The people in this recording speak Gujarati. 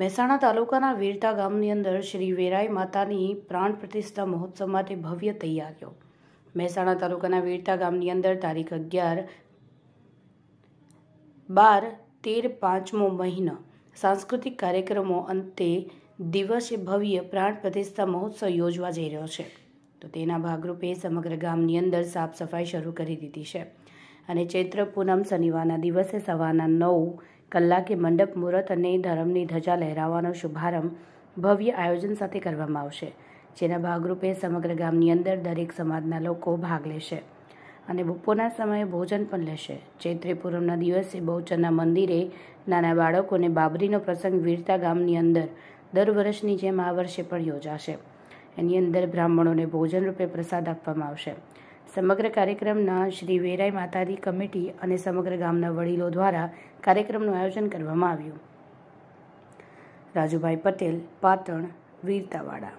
મહેસાણા તાલુકાના વીરતા ગામની અંદર શ્રી વેરાઈ માતાની પ્રાણ પ્રતિષ્ઠા મહોત્સવ માટે ભવ્ય તૈયારીઓ મહેસાણા તાલુકાના વીરતા ગામની અંદર તારીખ અગિયાર બાર તેર પાંચમો મહિનો સાંસ્કૃતિક કાર્યક્રમો અંતે દિવસે ભવ્ય પ્રાણ પ્રતિષ્ઠા મહોત્સવ યોજવા જઈ રહ્યો છે તો તેના ભાગરૂપે સમગ્ર ગામની અંદર સાફ સફાઈ શરૂ કરી દીધી છે અને ચૈત્ર પૂનમ શનિવારના દિવસે સવારના નવ કલાકે મંડપ મુહૂર્ત અને ધર્મની ધજા લહેરાવવાનો શુભારંભ ભવ્ય આયોજન સાથે કરવામાં આવશે જેના ભાગરૂપે સમગ્ર ગામની અંદર દરેક સમાજના લોકો ભાગ લેશે અને બપોરના સમયે ભોજન પણ લેશે ચૈત્રીપુરમના દિવસે બહુચરના મંદિરે નાના બાળકોને બાબરીનો પ્રસંગ વીરતા ગામની અંદર દર વર્ષની જેમ આ વર્ષે પણ યોજાશે એની અંદર બ્રાહ્મણોને ભોજન રૂપે પ્રસાદ આપવામાં આવશે સમગ્ર કાર્યક્રમના શ્રી વેરાઈ માતાજી કમિટી અને સમગ્ર ગામના વડીલો દ્વારા કાર્યક્રમનું આયોજન કરવામાં આવ્યું રાજુભાઈ પટેલ પાટણ વીરતાવાડા